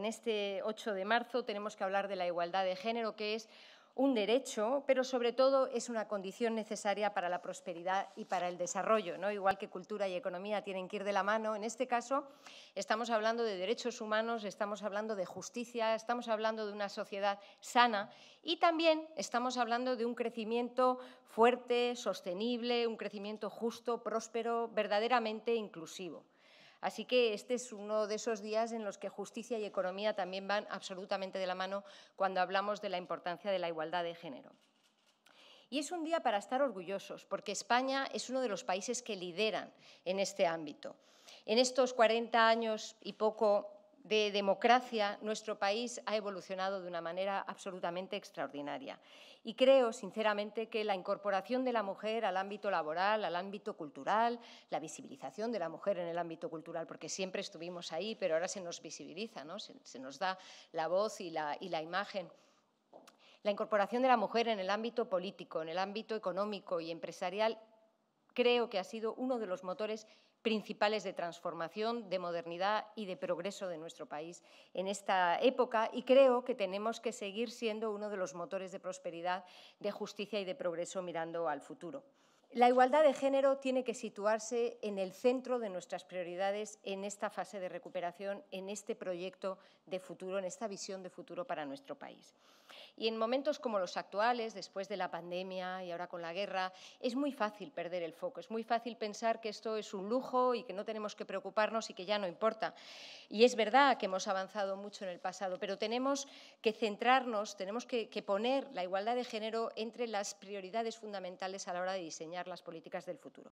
en este 8 de marzo tenemos que hablar de la igualdad de género, que es un derecho, pero sobre todo es una condición necesaria para la prosperidad y para el desarrollo, ¿no? igual que cultura y economía tienen que ir de la mano. En este caso estamos hablando de derechos humanos, estamos hablando de justicia, estamos hablando de una sociedad sana y también estamos hablando de un crecimiento fuerte, sostenible, un crecimiento justo, próspero, verdaderamente inclusivo. Así que este es uno de esos días en los que justicia y economía también van absolutamente de la mano cuando hablamos de la importancia de la igualdad de género. Y es un día para estar orgullosos, porque España es uno de los países que lideran en este ámbito. En estos 40 años y poco de democracia, nuestro país ha evolucionado de una manera absolutamente extraordinaria. Y creo, sinceramente, que la incorporación de la mujer al ámbito laboral, al ámbito cultural, la visibilización de la mujer en el ámbito cultural, porque siempre estuvimos ahí, pero ahora se nos visibiliza, se, nos da la voz y la, y la imagen la incorporación de la mujer en el ámbito político, en el ámbito económico y empresarial, creo que ha sido uno de los motores principales de transformación, de modernidad y de progreso de nuestro país en esta época y creo que tenemos que seguir siendo uno de los motores de prosperidad, de justicia y de progreso mirando al futuro. La igualdad de género tiene que situarse en el centro de nuestras prioridades en esta fase de recuperación, en este proyecto de futuro, en esta visión de futuro para nuestro país. Y en momentos como los actuales, después de la pandemia y ahora con la guerra, es muy fácil perder el foco, es muy fácil pensar que esto es un lujo y que no tenemos que preocuparnos y que ya no importa. Y es verdad que hemos avanzado mucho en el pasado, pero tenemos que centrarnos, tenemos que, poner la igualdad de género entre las prioridades fundamentales a la hora de diseñar las políticas del futuro.